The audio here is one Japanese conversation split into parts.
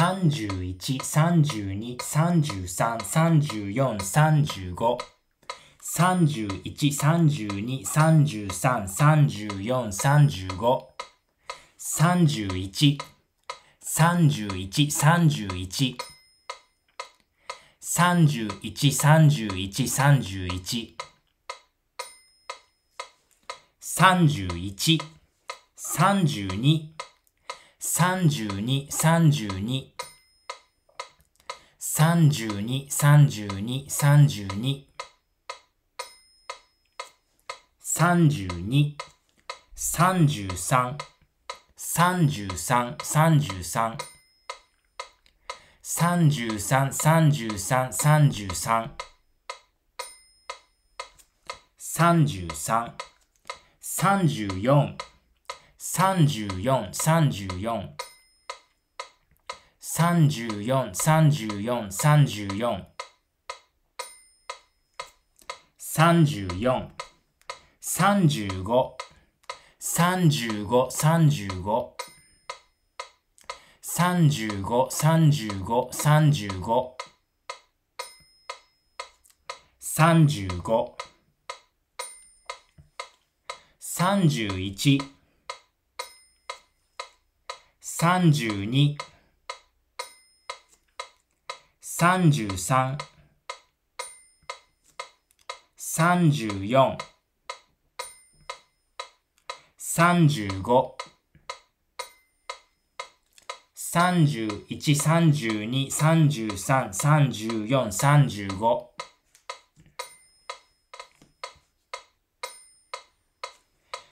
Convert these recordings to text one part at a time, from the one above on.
3 1 3 1 3 2 3 3 3 4 3 5 3 1 3 1 3 1 3 1 3 1 3 1 3 1 3三3二。三三、三三十十十十二、三十二。三十、三三十三。三十、三三十三。三十、三三十三。三十、三三十四。三三三三、三三、三十十十十十十十3三十五。三十五。三十五。三十五。三十五。三十五。三十五。三十五。三十1三十二、三十三、三十四、三十五、三十一、三十二、三十三、三十四、三十五。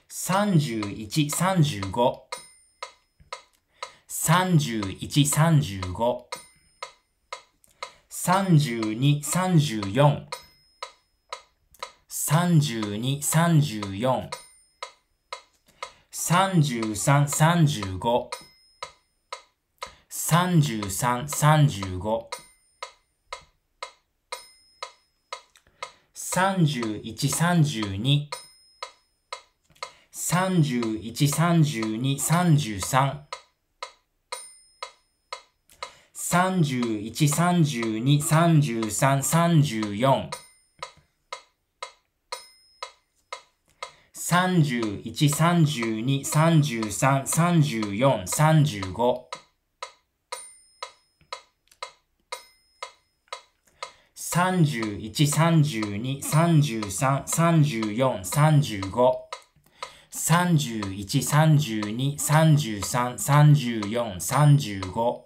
三十一、三十五。三十3三十2三十3三十4三十五。三十一、三十二。三十一、三十二、三十三。三十四。三十一、三十二、三十三、三十四、三十五。三十一、三十二、三十三、三十四、三十五、三十一、三十二、三十三、三十四、三十五。